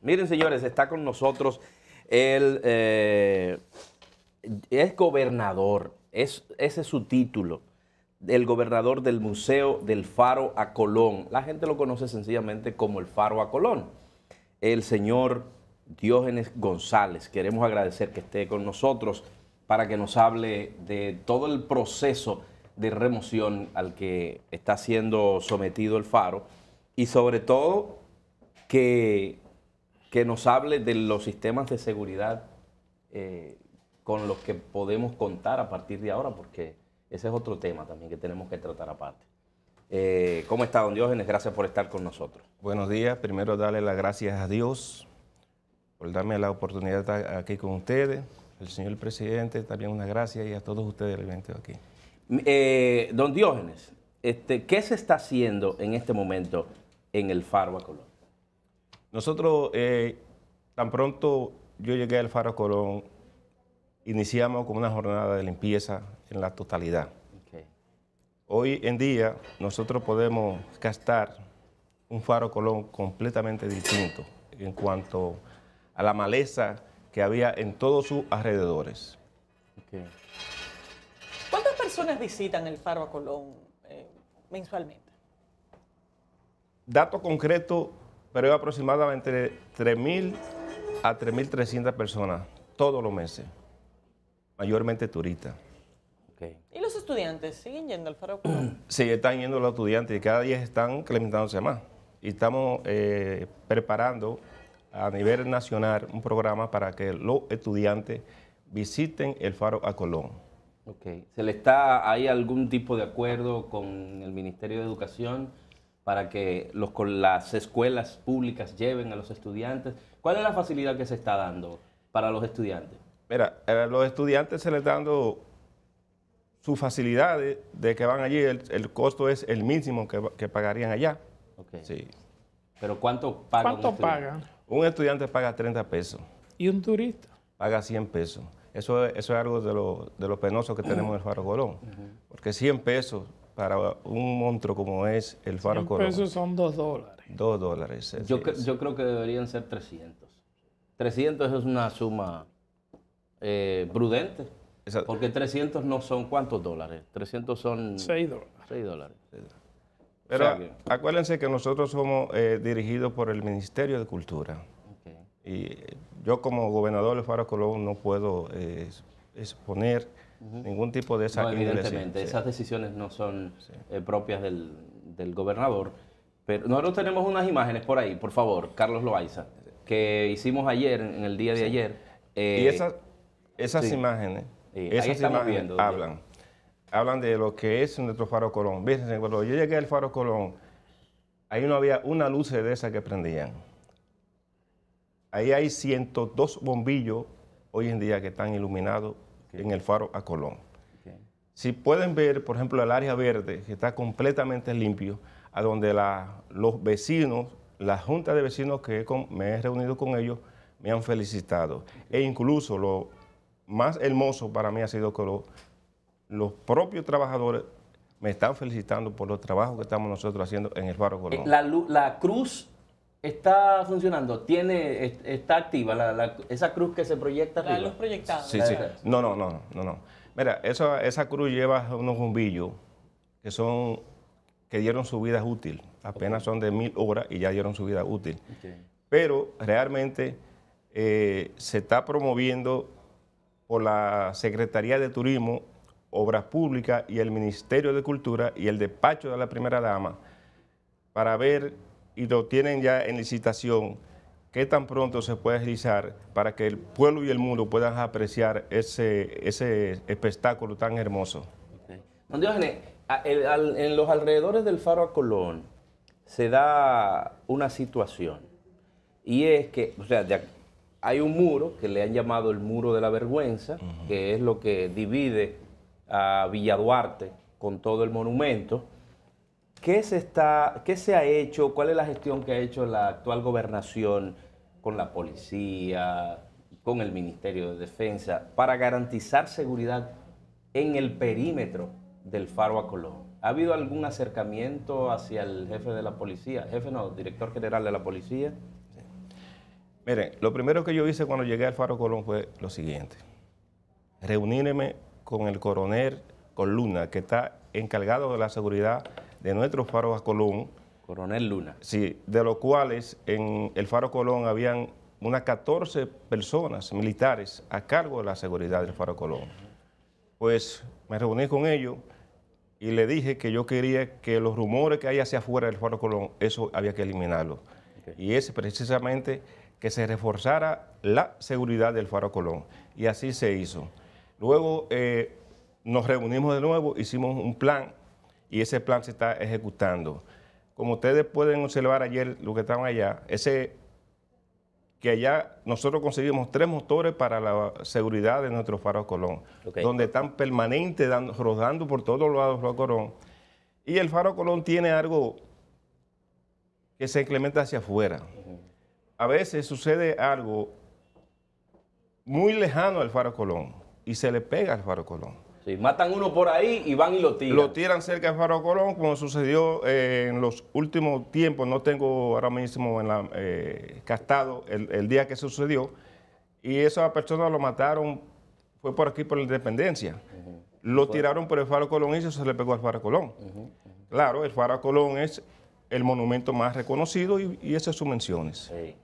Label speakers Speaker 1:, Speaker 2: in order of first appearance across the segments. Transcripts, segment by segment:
Speaker 1: Miren, señores, está con nosotros el... Eh, es gobernador, es, ese es su título, el gobernador del Museo del Faro a Colón. La gente lo conoce sencillamente como el Faro a Colón. El señor Diógenes González, queremos agradecer que esté con nosotros para que nos hable de todo el proceso de remoción al que está siendo sometido el Faro y sobre todo que que nos hable de los sistemas de seguridad eh, con los que podemos contar a partir de ahora, porque ese es otro tema también que tenemos que tratar aparte.
Speaker 2: Eh, ¿Cómo está, don Diógenes? Gracias por estar con nosotros. Buenos días. Primero, darle las gracias a Dios por darme la oportunidad de estar aquí con ustedes. El señor presidente, también una gracias y a todos ustedes realmente aquí.
Speaker 1: Eh, don Diógenes, este, ¿qué se está haciendo en este momento en el a Colombia?
Speaker 2: Nosotros, eh, tan pronto yo llegué al Faro Colón, iniciamos con una jornada de limpieza en la totalidad. Hoy en día nosotros podemos gastar un Faro Colón completamente distinto en cuanto a la maleza que había en todos sus alrededores.
Speaker 1: ¿Cuántas personas visitan el Faro Colón eh, mensualmente?
Speaker 2: Dato concreto pero es aproximadamente 3.000 a 3.300 personas todos los meses, mayormente turistas.
Speaker 1: ¿Y los estudiantes siguen yendo al Faro Colón?
Speaker 2: Sí, están yendo los estudiantes y cada día están incrementándose más. Y estamos eh, preparando a nivel nacional un programa para que los estudiantes visiten el Faro a Colón.
Speaker 1: ¿Se le está, hay algún tipo de acuerdo con el Ministerio de Educación? para que los, con las escuelas públicas lleven a los estudiantes.
Speaker 2: ¿Cuál es la facilidad que se está dando para los estudiantes? Mira, a los estudiantes se les dando su facilidad de que van allí. El, costo es el mínimo que, pagarían allá. Sí. ¿Pero cuánto paga un estudiante? Paga? Un estudiante paga 30 pesos. ¿Y un turista? Paga 100 pesos. Eso, eso es algo de lo, penoso que tenemos en el Faro Golón Porque 100 pesos para un monstruo como es el faro Colón. pesos
Speaker 1: son 2 dólares.
Speaker 2: 2 dólares. Yo, yo creo
Speaker 1: que deberían ser 300. 300 es una suma eh, prudente. Porque 300 no son cuántos dólares. 300 son... 6 dólares. 6 dólares.
Speaker 2: Pero acuérdense que nosotros somos eh, dirigidos por el Ministerio de Cultura. Y yo como gobernador del Faro Colón no puedo eh, exponer ningún tipo de esa Evidentemente, esas
Speaker 1: decisiones no son eh, propias del, del, gobernador. Pero nosotros tenemos unas imágenes por ahí, por favor, Carlos Loaiza,
Speaker 2: que hicimos ayer, en el día de ayer. Eh, y esas, esas imágenes, esas imágenes viendo, hablan. Hablan de lo que es nuestro faro Colón. cuando yo llegué al faro Colón, ahí no había una luz de esa que prendían. Ahí hay 102 bombillos hoy en día que están iluminados en el faro a Colón. Si pueden ver, por ejemplo, el área verde, que está completamente limpio, a donde los vecinos, la junta de vecinos que me he reunido con ellos, me han felicitado. E incluso lo más hermoso para mí ha sido que los propios trabajadores me están felicitando por los trabajos que estamos nosotros haciendo en el Faro Colón. Eh,
Speaker 1: la cruz está funcionando? ¿Tiene, está activa esa cruz que se proyecta arriba? La proyectados. Sí, sí.
Speaker 2: No, no, no, no, no. Mira, esa, cruz lleva unos bombillos que son que dieron su vida útil. Apenas son de mil horas y ya dieron su vida útil. Pero realmente eh, se está promoviendo por la Secretaría de Turismo, Obras Públicas y el Ministerio de Cultura y el despacho de la Primera Dama para ver y lo tienen ya en licitación, ¿qué tan pronto se puede realizar para que el pueblo y el mundo puedan apreciar ese, ese espectáculo tan hermoso?
Speaker 1: Don en los alrededores del Faro a Colón se da una situación y es que, sea, hay un muro que le han llamado el muro de la vergüenza, que es lo que divide a Duarte con todo el monumento. ¿Qué se, está, ¿Qué se ha hecho? ¿Cuál es la gestión que ha hecho la actual gobernación con la policía, con el Ministerio de Defensa, para garantizar seguridad en el perímetro del Faro a Colón? ¿Ha habido algún acercamiento
Speaker 2: hacia el jefe de la
Speaker 1: policía? Jefe no, director general de la policía.
Speaker 2: Miren, lo primero que yo hice cuando llegué al Faro Colón fue lo siguiente. Reunirme con el coronel Coluna, que está encargado de la seguridad de nuestro faro a Colón. Coronel Luna. Sí, de los cuales en el faro Colón habían unas 14 personas militares a cargo de la seguridad del faro Colón. Pues me reuní con ellos y le dije que yo quería que los rumores que hay hacia afuera del faro Colón, eso había que eliminarlo. Y es precisamente que se reforzara la seguridad del faro Colón. Y así se hizo. Luego eh, nos reunimos de nuevo, hicimos un plan y ese plan se está ejecutando. Como ustedes pueden observar ayer, lo que estaban allá, ese que allá nosotros conseguimos tres motores para la seguridad de nuestro faro Colón, donde están permanentes rodando por todos lados faro Colón. Y el faro Colón tiene algo que se incrementa hacia afuera. A veces sucede algo muy lejano al faro Colón y se le pega al faro Colón
Speaker 1: matan uno por ahí y van y
Speaker 2: lo tiran. Lo tiran cerca del Faro Colón, como sucedió eh, en los últimos tiempos, no tengo ahora mismo en la, eh, castado el, día que sucedió, y esa persona lo mataron, fue por aquí, por la Independencia. Lo tiraron por el Faro Colón y eso se le pegó al Faro Colón. Claro, el Faro Colón es el monumento más reconocido y, esas son sus menciones. Sí.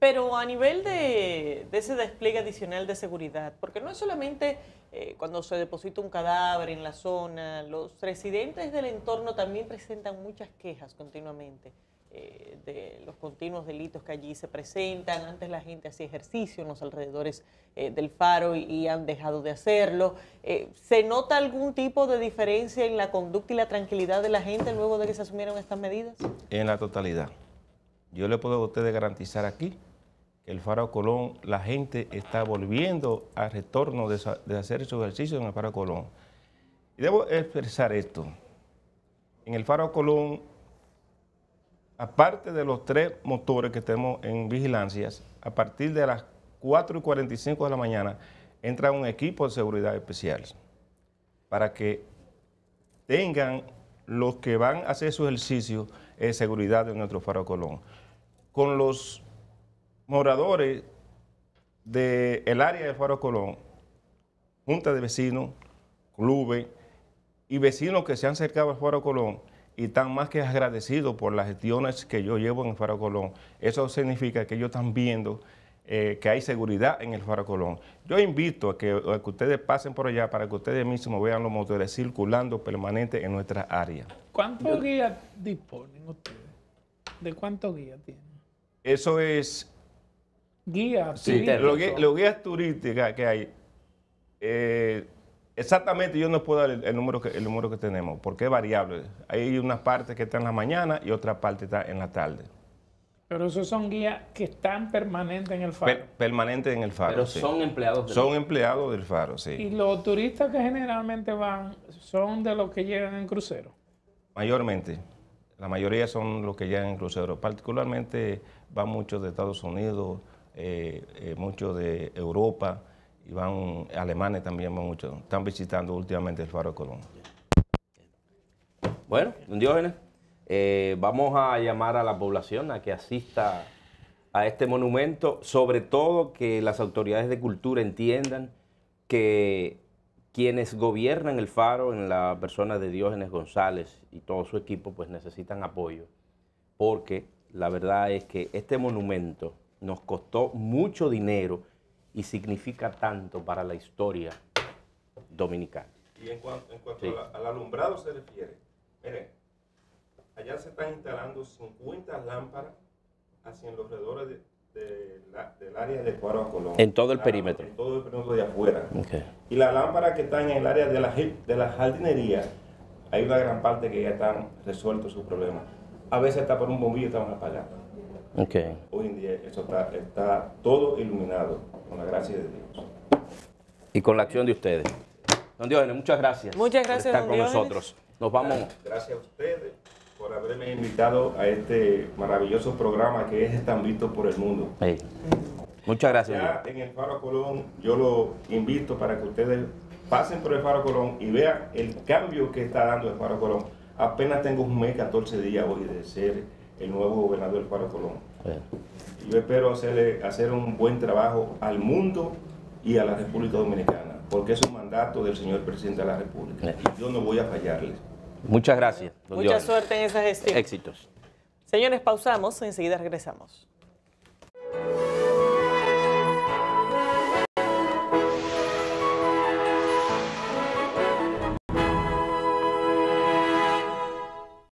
Speaker 1: Pero a nivel de, ese despliegue adicional de seguridad, porque no es solamente eh, cuando se deposita un cadáver en la zona, los residentes del entorno también presentan muchas quejas continuamente eh, de los continuos delitos que allí se presentan. Antes la gente hacía ejercicio en los alrededores eh, del faro y, han dejado de hacerlo. ¿Se nota algún tipo de diferencia en la conducta y la tranquilidad de la gente luego de que se asumieron estas medidas?
Speaker 2: En la totalidad. Yo le puedo a ustedes garantizar aquí el Faro Colón, la gente está volviendo al retorno de, hacer su ejercicio en el Faro Colón. Y debo expresar esto. En el Faro Colón, aparte de los tres motores que tenemos en vigilancias, a partir de las 4 y 45 de la mañana, entra un equipo de seguridad especial para que tengan los que van a hacer su ejercicio de seguridad en nuestro Faro Colón. Con los moradores del el área de Faro Colón, junta de vecinos, clubes y vecinos que se han acercado al Faro Colón y están más que agradecidos por las gestiones que yo llevo en el Faro Colón. Eso significa que ellos están viendo eh, que hay seguridad en el Faro Colón. Yo invito a que, a que, ustedes pasen por allá para que ustedes mismos vean los motores circulando permanente en nuestra área.
Speaker 1: ¿Cuántos guías disponen ustedes? ¿De cuántos guías tienen?
Speaker 2: Eso es guía sí, los guías turísticas que hay, eh, exactamente yo no puedo dar el, número que, el número que tenemos, porque es variable. Hay una parte que está en la mañana y otra parte está en la tarde.
Speaker 1: Pero esos son guías que están permanentes en el faro.
Speaker 2: permanentes en el faro. Pero son empleados del Son empleados del faro, sí. Y
Speaker 1: los turistas que generalmente van son de los que llegan en crucero.
Speaker 2: Mayormente. La mayoría son los que llegan en crucero. Particularmente van muchos de Estados Unidos, eh, eh, muchos de Europa, y van, alemanes también muchos, están visitando últimamente el Faro de Colón.
Speaker 1: Bueno, Diógenes, eh, vamos a llamar a la población a que asista a este monumento, sobre todo que las autoridades de cultura entiendan que quienes gobiernan el faro en la persona de Diógenes González y todo su equipo, pues necesitan apoyo, porque la verdad es que este monumento nos costó mucho dinero y significa tanto para la historia dominicana.
Speaker 2: Y en, cuanto, al alumbrado se refiere, miren, allá se están instalando 50 lámparas hacia los alrededores del área de Cuaro a Colón. En todo el ah, perímetro. En todo el perímetro de afuera. Y las lámparas que están en el área de la, de la jardinería, hay una gran parte que ya están resueltos sus problemas. A veces está por un bombillo estamos apagando. Hoy en día eso está, todo iluminado con la gracia de Dios.
Speaker 1: Y con la acción de
Speaker 2: ustedes. Don Diógenes, muchas gracias. Muchas gracias por estar con nosotros. Nos vamos. Gracias a ustedes por haberme invitado a este maravilloso programa que es tan visto por el mundo. Muchas gracias. Ya en el Faro Colón, yo lo invito para que ustedes pasen por el Faro Colón y vean el cambio que está dando el Faro Colón. Apenas tengo un mes, 14 días hoy de ser el nuevo gobernador Juan Colón. Yo espero hacerle, hacer un buen trabajo al mundo y a la República Dominicana, porque es un mandato del señor presidente de la República. Y yo no voy a fallarle.
Speaker 1: Muchas gracias. Mucha suerte en esa gestión. Éxitos. Señores, pausamos, enseguida regresamos.